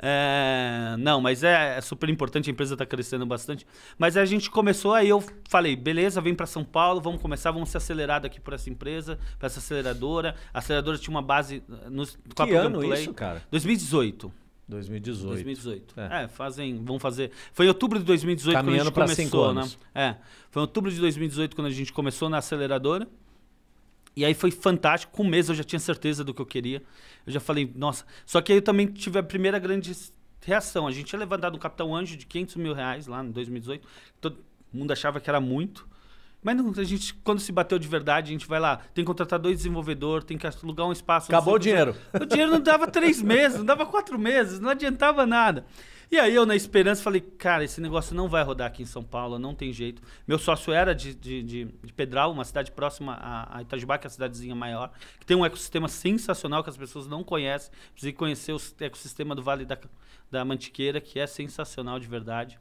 É, não, mas é, é, super importante, a empresa está crescendo bastante. Mas a gente começou, aí eu falei, beleza, vem para São Paulo, vamos começar, vamos ser acelerado aqui por essa empresa, para essa aceleradora. A aceleradora tinha uma base eh, no com que ano Play. isso, cara? 2018. 2018. 2018. É. é, fazem, vão fazer. Foi em outubro de 2018 Caminhando quando a gente começou, né? É. Foi em outubro de 2018 quando a gente começou na aceleradora. E aí foi fantástico. Com um mês eu já tinha certeza do que eu queria. Eu já falei, nossa. Só que aí eu também tive a primeira grande reação. A gente tinha levantado um capital anjo de 500 mil reais lá em 2018. Todo mundo achava que era muito. Mas não, a gente, quando se bateu de verdade, a gente vai lá, tem que contratar dois desenvolvedores, tem que alugar um espaço. Acabou o dinheiro. O dinheiro não dava três meses, não dava quatro meses, não adiantava nada. E aí eu, na esperança, falei, cara, esse negócio não vai rodar aqui em São Paulo, não tem jeito. Meu sócio era de, de, de, de Pedral, uma cidade próxima a, a Itajubá, que é a cidadezinha maior, que tem um ecossistema sensacional que as pessoas não conhecem. Precisa conhecer o ecossistema do Vale da, da Mantiqueira, que é sensacional de verdade.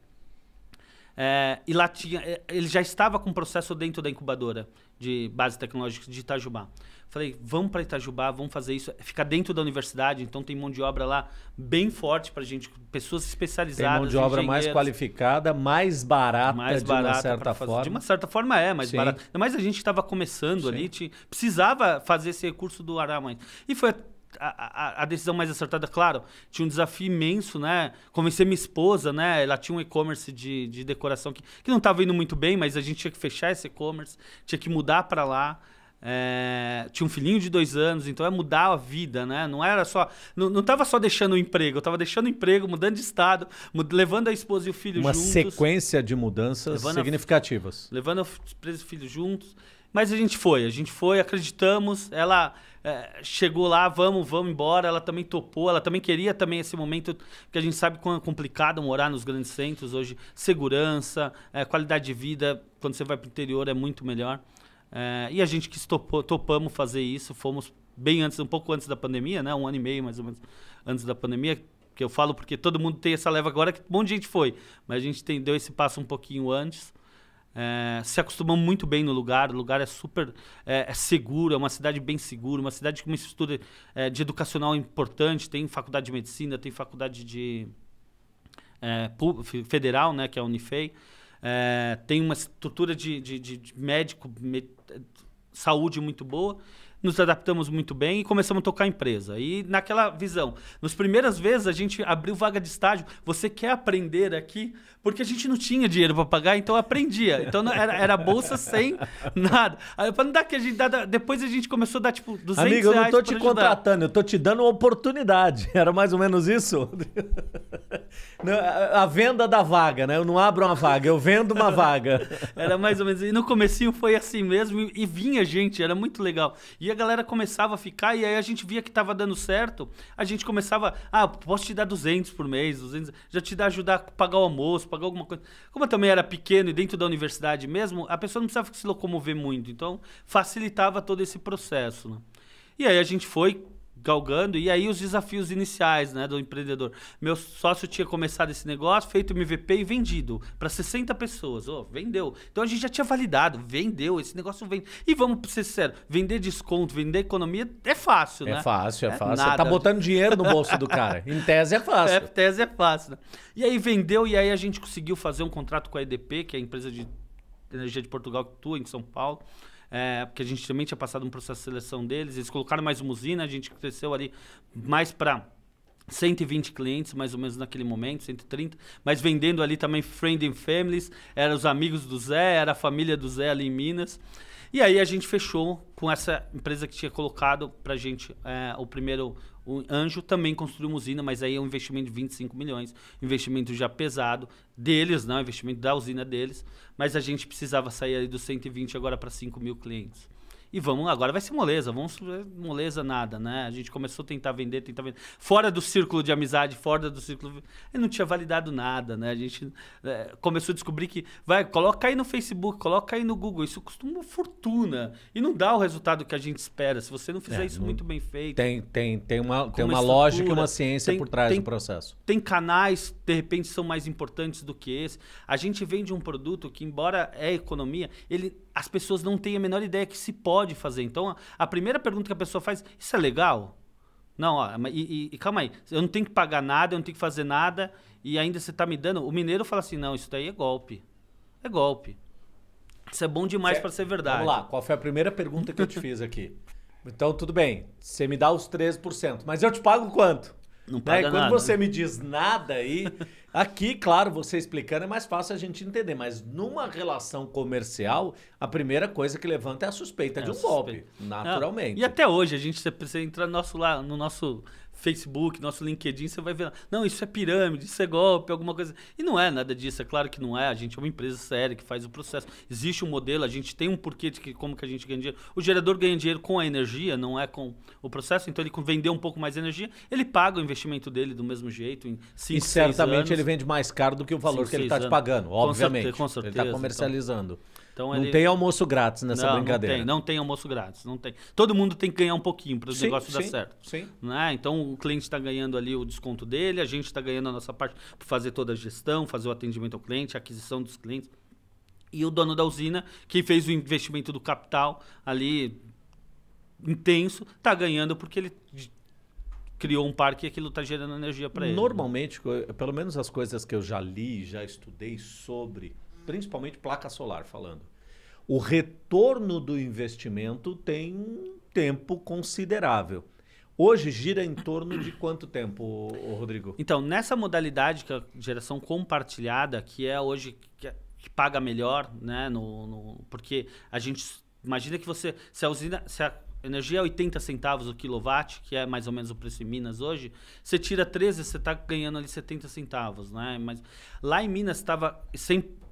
É, e lá tinha, é, ele já estava com o processo dentro da incubadora de base tecnológica de Itajubá. Falei, vamos para Itajubá, vamos fazer isso. É, fica dentro da universidade, então tem mão de obra lá bem forte para gente, pessoas especializadas. Tem mão de obra mais qualificada, mais barata, mais barata de uma certa forma. De uma certa forma é, mais Sim. barata. Mas a gente estava começando Sim. ali, tinha, precisava fazer esse recurso do Aramães. E foi a, a, decisão mais acertada, claro, tinha um desafio imenso, né? Convencer minha esposa, né? Ela tinha um e-commerce de, de decoração que, que não estava indo muito bem, mas a gente tinha que fechar esse e-commerce, tinha que mudar para lá. É, tinha um filhinho de dois anos, então é mudar a vida, né? Não era só. Não, não só deixando o emprego, eu estava deixando o emprego, mudando de estado, mud, levando a esposa e o filho Uma juntos. Uma sequência de mudanças levando significativas. A, levando a esposa e o filho juntos. Mas a gente foi, a gente foi, acreditamos. Ela é, chegou lá, vamos, vamos embora. Ela também topou, ela também queria também esse momento, que a gente sabe quão é complicado morar nos grandes centros hoje. Segurança, é, qualidade de vida, quando você vai para o interior é muito melhor. É, e a gente que topamos fazer isso, fomos bem antes, um pouco antes da pandemia, né? Um ano e meio mais ou menos antes da pandemia, que eu falo porque todo mundo tem essa leva agora que um monte de gente foi, mas a gente tem, deu esse passo um pouquinho antes. É, se acostumam muito bem no lugar, o lugar é super é, é seguro, é uma cidade bem segura, uma cidade com uma estrutura é, de educacional importante, tem faculdade de medicina, tem faculdade de é, federal, né, que é a Unifei, é, tem uma estrutura de, de, de médico, me, saúde muito boa, nos adaptamos muito bem e começamos a tocar a empresa. E naquela visão, nas primeiras vezes a gente abriu vaga de estágio, você quer aprender aqui? Porque a gente não tinha dinheiro para pagar, então aprendia. Então era, era bolsa sem nada. Para não dar que a gente dá, depois a gente começou a dar tipo 200 Amigo, eu não tô te contratando, eu tô te dando uma oportunidade. Era mais ou menos isso? a venda da vaga, né? Eu não abro uma vaga, eu vendo uma vaga. Era mais ou menos. E no comecinho foi assim mesmo e, e vinha gente, era muito legal. E a galera começava a ficar e aí a gente via que estava dando certo. A gente começava, ah, posso te dar 200 por mês, 200, já te dá ajudar a pagar o almoço, pagar alguma coisa. Como eu também era pequeno e dentro da universidade mesmo, a pessoa não precisava se locomover muito. Então, facilitava todo esse processo. Né? E aí a gente foi galgando. E aí os desafios iniciais, né, do empreendedor. Meu sócio tinha começado esse negócio, feito MVP e vendido para 60 pessoas. Oh, vendeu. Então a gente já tinha validado, vendeu, esse negócio vende. E vamos ser sinceros, vender desconto, vender economia é fácil, é né? Fácil, é, é fácil, é Você tá botando dinheiro no bolso do cara. Em tese é fácil. É, em tese é fácil. Né? E aí vendeu e aí a gente conseguiu fazer um contrato com a EDP, que é a empresa de energia de Portugal que atua em São Paulo é, porque a gente também tinha passado um processo de seleção deles, eles colocaram mais uma usina, a gente cresceu ali mais para 120 clientes, mais ou menos naquele momento, 130, mas vendendo ali também friend and families, eram os amigos do Zé, era a família do Zé ali em Minas. E aí a gente fechou com essa empresa que tinha colocado para a gente é, o primeiro o Anjo também construiu uma usina, mas aí é um investimento de 25 milhões, investimento já pesado deles, não, né? investimento da usina deles. Mas a gente precisava sair aí dos 120 agora para 5 mil clientes e vamos, agora vai ser moleza, vamos moleza nada, né? A gente começou a tentar vender, tentar vender. Fora do círculo de amizade, fora do círculo. e não tinha validado nada, né? A gente é, começou a descobrir que. Vai, coloca aí no Facebook, coloca aí no Google. Isso custa uma fortuna. E não dá o resultado que a gente espera. Se você não fizer é, isso não... muito bem feito. Tem, tem, tem uma, tem uma, uma lógica e uma ciência tem, por trás tem, do processo. Tem canais, de repente, são mais importantes do que esse. A gente vende um produto que, embora é economia, ele as pessoas não têm a menor ideia que se pode fazer. Então, a, a primeira pergunta que a pessoa faz, isso é legal? Não, ó, e, e, e, calma aí, eu não tenho que pagar nada, eu não tenho que fazer nada, e ainda você está me dando. O mineiro fala assim: não, isso daí é golpe. É golpe. Isso é bom demais para ser verdade. Vamos lá, qual foi a primeira pergunta que eu te fiz aqui? Então, tudo bem, você me dá os 13%, mas eu te pago quanto? Não né, paga né? Quando você me diz nada aí, Aqui, claro, você explicando é mais fácil a gente entender, mas numa relação comercial, a primeira coisa que levanta é a suspeita é de um golpe, naturalmente. É, e até hoje, a gente precisa entrar no nosso, no nosso Facebook, nosso LinkedIn, você vai ver, não, isso é pirâmide, isso é golpe, alguma coisa. E não é nada disso, é claro que não é. A gente é uma empresa séria que faz o processo. Existe um modelo, a gente tem um porquê de que, como que a gente ganha dinheiro. O gerador ganha dinheiro com a energia, não é com o processo, então ele vendeu um pouco mais de energia, ele paga o investimento dele do mesmo jeito em 5, E certamente anos. ele vende mais caro do que o valor cinco, que ele está te pagando, obviamente. Com certeza, com certeza, ele está então. comercializando. Então. Então, não ele... tem almoço grátis nessa não, brincadeira. Não tem, não tem almoço grátis, não tem. Todo mundo tem que ganhar um pouquinho para o negócio sim, dar certo. Sim. Né? Então o cliente está ganhando ali o desconto dele, a gente está ganhando a nossa parte para fazer toda a gestão, fazer o atendimento ao cliente, a aquisição dos clientes. E o dono da usina, que fez o investimento do capital ali intenso, está ganhando porque ele criou um parque e aquilo está gerando energia para ele. Né? Normalmente, pelo menos as coisas que eu já li, já estudei sobre principalmente placa solar falando. O retorno do investimento tem um tempo considerável. Hoje gira em torno de quanto tempo, Rodrigo? Então, nessa modalidade que a geração compartilhada, que é hoje que, é, que paga melhor, né? No, no, porque a gente imagina que você. Se a usina. Se a energia é 80 centavos o quilowatt, que é mais ou menos o preço em Minas hoje, você tira 13, você está ganhando ali 70 centavos, né? Mas lá em Minas estava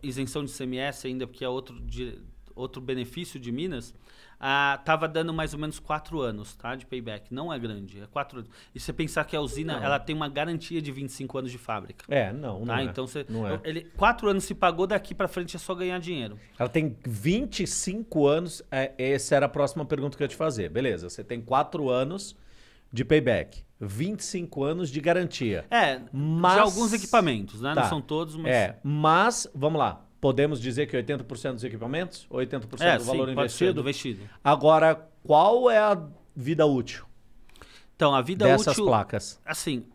isenção de CMS ainda, porque é outro, de, outro benefício de Minas, estava ah, dando mais ou menos quatro anos tá, de payback. Não é grande, é quatro anos. E você pensar que a usina ela tem uma garantia de 25 anos de fábrica. É, não, tá? não é. Então, você, não é. ele, quatro anos se pagou, daqui para frente é só ganhar dinheiro. Ela tem 25 anos, é, essa era a próxima pergunta que eu ia te fazer. Beleza, você tem quatro anos de payback. 25 anos de garantia. É, mas... de alguns equipamentos, né? Tá. Não são todos, mas... É, mas, vamos lá, podemos dizer que 80% dos equipamentos, 80% é, do valor investido. do vestido. Agora, qual é a vida útil? Então, a vida dessas útil, placas. Assim,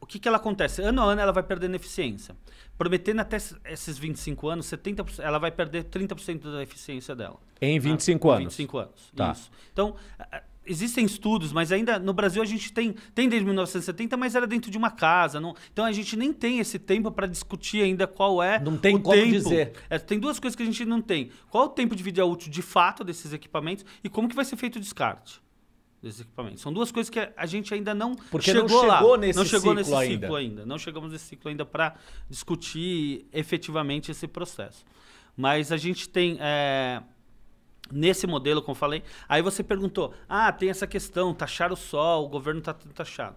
o que, que ela acontece? Ano a ano ela vai perdendo eficiência. Prometendo até esses 25 anos, 70%, ela vai perder 30% da eficiência dela. Em 25 né? tá? anos. Em 25 anos. Tá. Isso. Então, existem estudos, mas ainda no Brasil a gente tem, tem desde 1970, mas era dentro de uma casa. Não, então a gente nem tem esse tempo para discutir ainda qual é não tem o como tempo. dizer. É, tem duas coisas que a gente não tem. Qual é o tempo de vida útil de fato desses equipamentos e como que vai ser feito o descarte desses equipamentos. São duas coisas que a gente ainda não Porque chegou, não chegou lá. Nesse não chegou nesse ainda. ciclo ainda. Não chegamos nesse ciclo ainda para discutir efetivamente esse processo. Mas a gente tem... É, nesse modelo, como falei. Aí você perguntou: ah, tem essa questão, taxar tá o sol, o governo está taxado.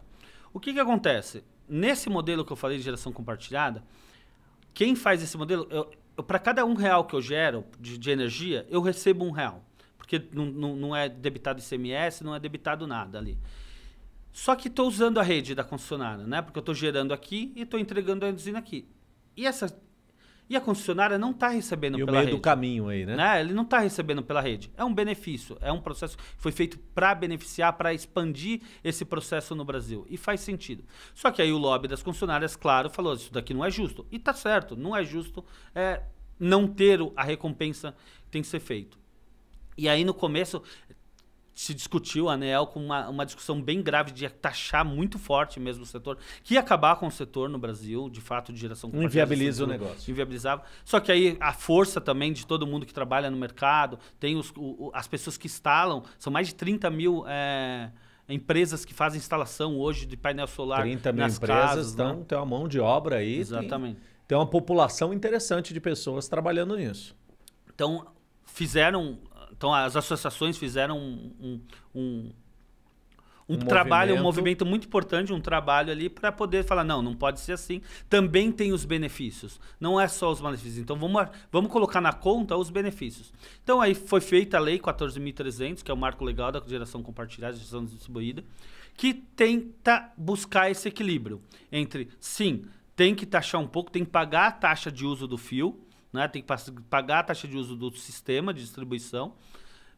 O que, que acontece? Nesse modelo que eu falei de geração compartilhada, quem faz esse modelo, para cada um real que eu gero de, de, energia, eu recebo um real. Porque não, não é debitado ICMS, não é debitado nada ali. Só que estou usando a rede da concessionária, né? Porque eu estou gerando aqui e estou entregando a usina aqui. E essa e a concessionária não está recebendo e pela rede. o meio rede, do caminho aí, né? né? Ele não está recebendo pela rede. É um benefício, é um processo que foi feito para beneficiar, para expandir esse processo no Brasil. E faz sentido. Só que aí o lobby das concessionárias, claro, falou, isso daqui não é justo. E tá certo, não é justo é, não ter a recompensa que tem que ser feito. E aí no começo se discutiu a ANEEL com uma, uma discussão bem grave de taxar muito forte mesmo o setor, que ia acabar com o setor no Brasil, de fato, de geração compartilhada. Inviabiliza o negócio. Inviabilizava. Só que aí a força também de todo mundo que trabalha no mercado, tem os, o, as pessoas que instalam, são mais de 30 mil... É, empresas que fazem instalação hoje de painel solar. 30 mil empresas, então né? tem uma mão de obra aí. Exatamente. Tem, tem uma população interessante de pessoas trabalhando nisso. Então, fizeram então as associações fizeram um, um, um, um trabalho, movimento. um movimento muito importante, um trabalho ali para poder falar, não, não pode ser assim. Também tem os benefícios, não é só os malefícios. Então vamos, vamos colocar na conta os benefícios. Então aí foi feita a lei 14.300, que é o marco legal da geração compartilhada, geração distribuída, que tenta buscar esse equilíbrio entre, sim, tem que taxar um pouco, tem que pagar a taxa de uso do fio, né? tem que pagar a taxa de uso do sistema de distribuição,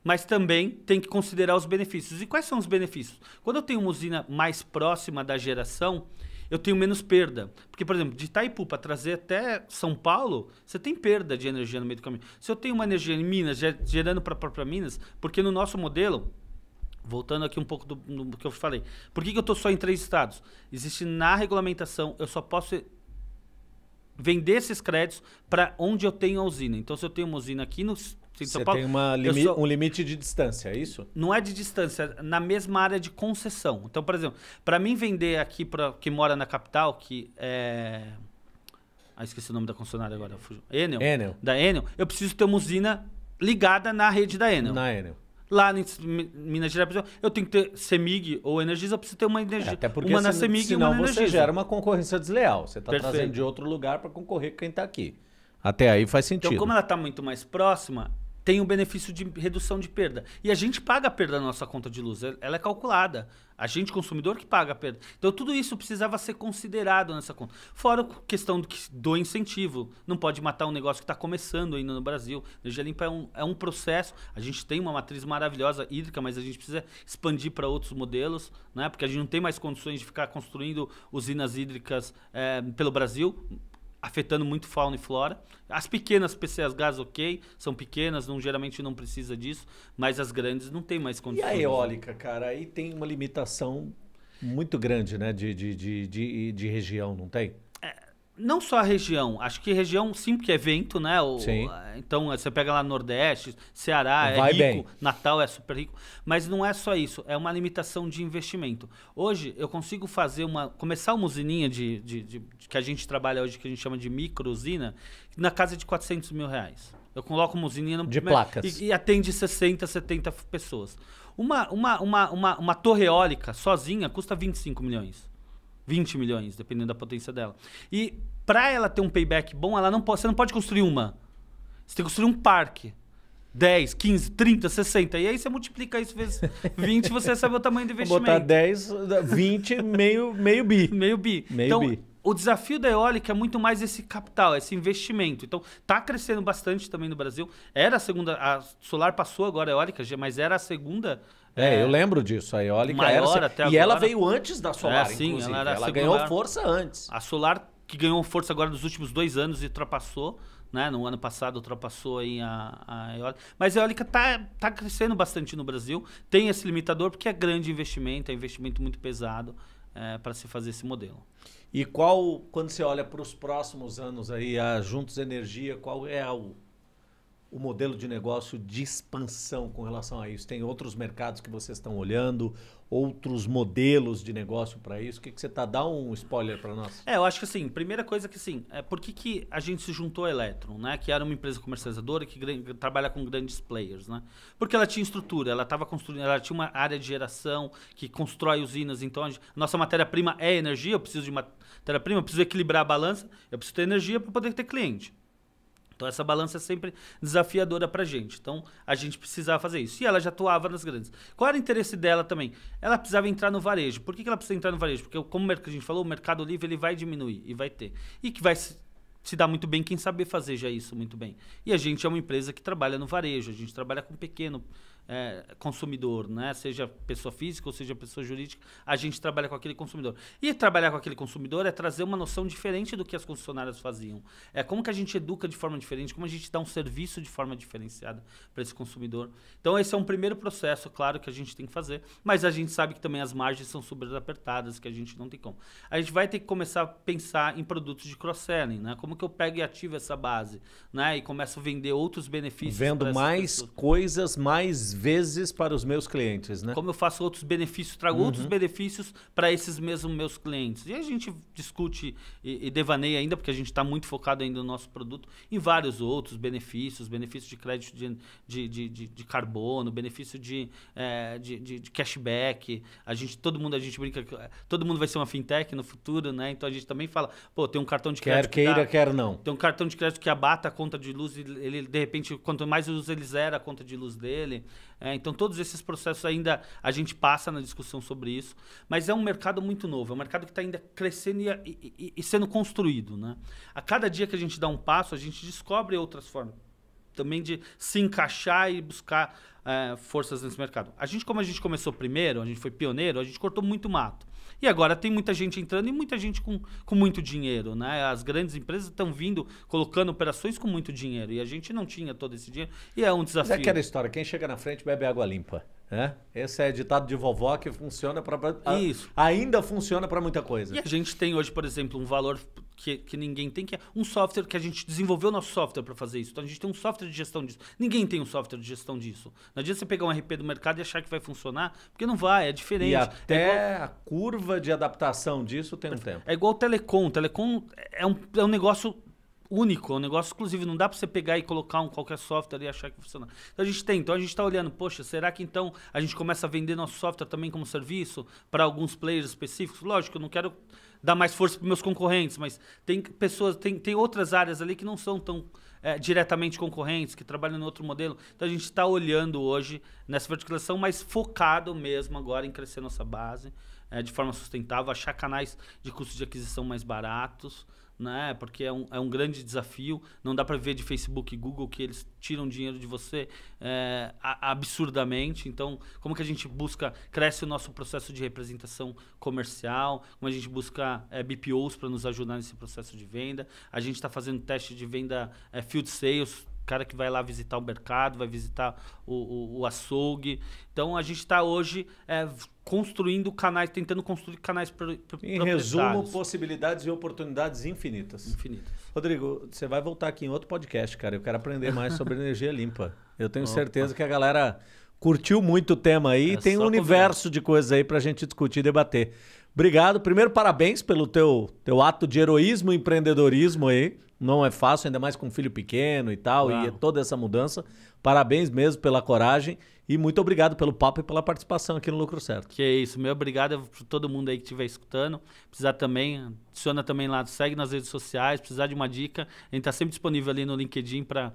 mas também tem que considerar os benefícios. E quais são os benefícios? Quando eu tenho uma usina mais próxima da geração, eu tenho menos perda. Porque, por exemplo, de Itaipu para trazer até São Paulo, você tem perda de energia no meio do caminho. Se eu tenho uma energia em Minas, gerando para a própria Minas, porque no nosso modelo, voltando aqui um pouco do, do que eu falei, por que, que eu estou só em três estados? Existe na regulamentação, eu só posso vender esses créditos para onde eu tenho a usina. Então, se eu tenho uma usina aqui no Sim, Você Paulo, tem uma limi sou... um limite de distância, é isso? Não é de distância, na mesma área de concessão. Então, por exemplo, para mim vender aqui para quem mora na capital, que é. Ah, esqueci o nome da concessionária agora. Enel. Enel. Da Enel. Eu preciso ter uma usina ligada na rede da Enel. Na Enel. Lá em Minas Gerais, eu tenho que ter CEMIG ou Energisa, eu preciso ter uma energia. É, até porque uma se, na CEMIG senão e uma na Energisa. você gera uma concorrência desleal. Você está trazendo de outro lugar para concorrer com quem está aqui. Até aí faz então, sentido. Então, como ela está muito mais próxima, tem o um benefício de redução de perda. E a gente paga a perda na nossa conta de luz, ela é calculada. A gente, consumidor, que paga a perda. Então, tudo isso precisava ser considerado nessa conta. Fora a questão do, do incentivo. Não pode matar um negócio que está começando ainda no Brasil. Energia limpa é um, é um processo. A gente tem uma matriz maravilhosa hídrica, mas a gente precisa expandir para outros modelos, né? porque a gente não tem mais condições de ficar construindo usinas hídricas é, pelo Brasil afetando muito fauna e flora. As pequenas gás, ok, são pequenas, não, geralmente não precisa disso, mas as grandes não tem mais condições. E a né? eólica, cara, aí tem uma limitação muito grande né, de, de, de, de, de região, não tem? não só a região, acho que região sim, porque é vento, né? O, sim. Então eh, você pega lá no Nordeste, Ceará é Vai é rico, bem. Natal é super rico, mas não é só isso, é uma limitação de investimento. Hoje eu consigo fazer uma, começar uma usininha de, de, de, de que a gente trabalha hoje, que a gente chama de micro usina, na casa de 400 mil reais. Eu coloco uma usininha... No, de placas. E, e atende 60, 70 pessoas. Uma, uma, uma, uma, uma torre eólica sozinha custa 25 milhões. 20 milhões, dependendo da potência dela. E para ela ter um payback bom, ela não pode, você não pode construir uma. Você tem que construir um parque. 10, 15, 30, 60. E aí você multiplica isso vezes 20, você sabe o tamanho do investimento. Vou botar 10, 20, meio, meio bi. Meio bi. Meio então, bi. o desafio da eólica é muito mais esse capital, esse investimento. Então, está crescendo bastante também no Brasil. Era a segunda, a solar passou agora a eólica, mas era a segunda é, eu é. lembro disso. A eólica Maior era. Assim. Até e agora. ela veio antes da solar, é, sim, Ela, ela ganhou força antes. A solar que ganhou força agora nos últimos dois anos e ultrapassou, né? No ano passado ultrapassou aí a, a eólica. Mas a eólica tá, tá crescendo bastante no Brasil. Tem esse limitador porque é grande investimento, é investimento muito pesado é, para se fazer esse modelo. E qual, quando você olha para os próximos anos aí, a Juntos Energia, qual é o o modelo de negócio de expansão com relação a isso? Tem outros mercados que vocês estão olhando, outros modelos de negócio para isso? O que, que você tá? Dá um spoiler para nós. É, eu acho que assim, primeira coisa que assim, é por que, que a gente se juntou à Electron, né? Que era uma empresa comercializadora que trabalha com grandes players, né? Porque ela tinha estrutura, ela estava construindo, ela tinha uma área de geração que constrói usinas, então a gente, nossa matéria-prima é energia, eu preciso de matéria-prima, eu preciso equilibrar a balança, eu preciso ter energia para poder ter cliente. Então essa balança é sempre desafiadora para a gente. Então a gente precisava fazer isso. E ela já atuava nas grandes. Qual era o interesse dela também? Ela precisava entrar no varejo. Por que, que ela precisa entrar no varejo? Porque como a gente falou, o mercado livre ele vai diminuir e vai ter. E que vai se dar muito bem quem saber fazer já isso muito bem. E a gente é uma empresa que trabalha no varejo, a gente trabalha com pequeno é, consumidor, né? seja pessoa física ou seja pessoa jurídica, a gente trabalha com aquele consumidor. E trabalhar com aquele consumidor é trazer uma noção diferente do que as concessionárias faziam. É como que a gente educa de forma diferente, como a gente dá um serviço de forma diferenciada para esse consumidor. Então esse é um primeiro processo, claro, que a gente tem que fazer, mas a gente sabe que também as margens são super apertadas, que a gente não tem como. A gente vai ter que começar a pensar em produtos de cross-selling, né? Como que eu pego e ativo essa base, né? E começo a vender outros benefícios. Vendo mais pessoas. coisas, mais vezes para os meus clientes, né? Como eu faço outros benefícios, trago uhum. outros benefícios para esses mesmos meus clientes. E a gente discute e, e devaneia ainda, porque a gente está muito focado ainda no nosso produto, em vários outros benefícios, benefício de crédito de, de, de, de, de carbono, benefício de, é, de, de, de, cashback. A gente, todo mundo, a gente brinca, eh, todo mundo vai ser uma fintech no futuro, né? Então a gente também fala, pô, tem um cartão de crédito. Quer queira, que quer não. Tem um cartão de crédito que abata a conta de luz, ele, de repente, quanto mais luz ele zera a conta de luz dele. É, então, todos esses processos ainda a gente passa na discussão sobre isso, mas é um mercado muito novo, é um mercado que está ainda crescendo e, e, e, sendo construído. Né? A cada dia que a gente dá um passo, a gente descobre outras formas também de se encaixar e buscar é, forças nesse mercado. A gente, como a gente começou primeiro, a gente foi pioneiro, a gente cortou muito mato. E agora tem muita gente entrando e muita gente com, com muito dinheiro, né? As grandes empresas estão vindo, colocando operações com muito dinheiro. E a gente não tinha todo esse dinheiro. E é um desafio. Mas é aquela história, quem chega na frente bebe água limpa. É, esse é ditado de vovó que funciona para isso ainda funciona para muita coisa. E a gente tem hoje, por exemplo, um valor que, que ninguém tem, que é um software que a gente desenvolveu nosso software para fazer isso. Então a gente tem um software de gestão disso. Ninguém tem um software de gestão disso. Não adianta você pegar um RP do mercado e achar que vai funcionar, porque não vai, é diferente. E é até é igual... a curva de adaptação disso tem um tempo. É igual o telecom. O telecom é um, é um negócio único, é um negócio exclusivo. Não dá para você pegar e colocar um qualquer software e achar que funciona. Então a gente tem, então a gente está olhando, poxa, será que então a gente começa a vender nosso software também como serviço para alguns players específicos? Lógico, eu não quero dar mais força para meus concorrentes, mas tem pessoas, tem, tem outras áreas ali que não são tão é, diretamente concorrentes, que trabalham em outro modelo. Então a gente está olhando hoje nessa verticalização, mas focado mesmo agora em crescer nossa base é, de forma sustentável, achar canais de custo de aquisição mais baratos né? Porque é um, é um grande desafio. Não dá para ver de Facebook e Google que eles tiram dinheiro de você é, absurdamente. Então, como que a gente busca, cresce o nosso processo de representação comercial, como a gente busca é, BPOs para nos ajudar nesse processo de venda. A gente está fazendo teste de venda é, field sales, cara que vai lá visitar o mercado, vai visitar o, o, o açougue. Então, a gente está hoje é, construindo canais, tentando construir canais pro, pro, Em resumo, possibilidades e oportunidades infinitas. Infinitas. Rodrigo, você vai voltar aqui em outro podcast, cara. Eu quero aprender mais sobre energia limpa. Eu tenho Opa. certeza que a galera curtiu muito o tema aí. É tem um universo de coisas aí para a gente discutir e debater. Obrigado. Primeiro, parabéns pelo teu, teu ato de heroísmo e empreendedorismo aí. Não é fácil, ainda mais com um filho pequeno e tal, claro. e toda essa mudança. Parabéns mesmo pela coragem e muito obrigado pelo papo e pela participação aqui no Lucro Certo. Que é isso, meu obrigado para todo mundo aí que estiver escutando. Precisar também, adiciona também lá, segue nas redes sociais, precisar de uma dica, a gente está sempre disponível ali no LinkedIn para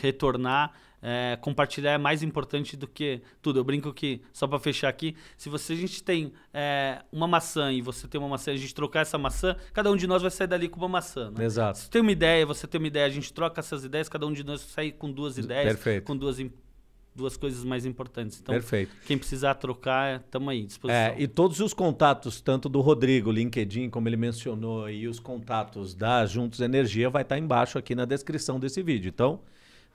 retornar. É, compartilhar é mais importante do que tudo. Eu brinco que, só para fechar aqui, se você a gente tem é, uma maçã e você tem uma maçã, a gente trocar essa maçã, cada um de nós vai sair dali com uma maçã. Né? Exato. Se tem uma ideia, você tem uma ideia, a gente troca essas ideias, cada um de nós sai com duas ideias, Perfeito. com duas duas coisas mais importantes. Então, Perfeito. quem precisar trocar, estamos aí, à disposição. É, e todos os contatos, tanto do Rodrigo, LinkedIn, como ele mencionou, e os contatos da Juntos Energia, vai estar tá embaixo aqui na descrição desse vídeo. Então,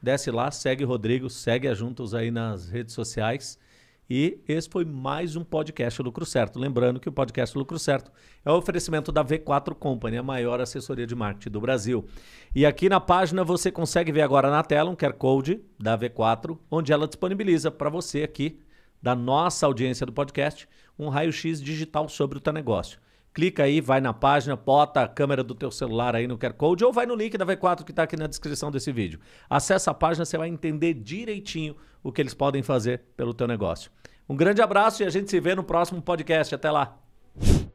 Desce lá, segue Rodrigo, segue a Juntos aí nas redes sociais. E esse foi mais um podcast Lucro Certo. Lembrando que o podcast Lucro Certo é o oferecimento da V4 Company, a maior assessoria de marketing do Brasil. E aqui na página você consegue ver agora na tela um QR Code da V4, onde ela disponibiliza para você aqui, da nossa audiência do podcast, um raio-x digital sobre o teu negócio clica aí, vai na página, bota a câmera do teu celular aí no QR Code ou vai no link da V4 que está aqui na descrição desse vídeo. Acesse a página, você vai entender direitinho o que eles podem fazer pelo teu negócio. Um grande abraço e a gente se vê no próximo podcast. Até lá!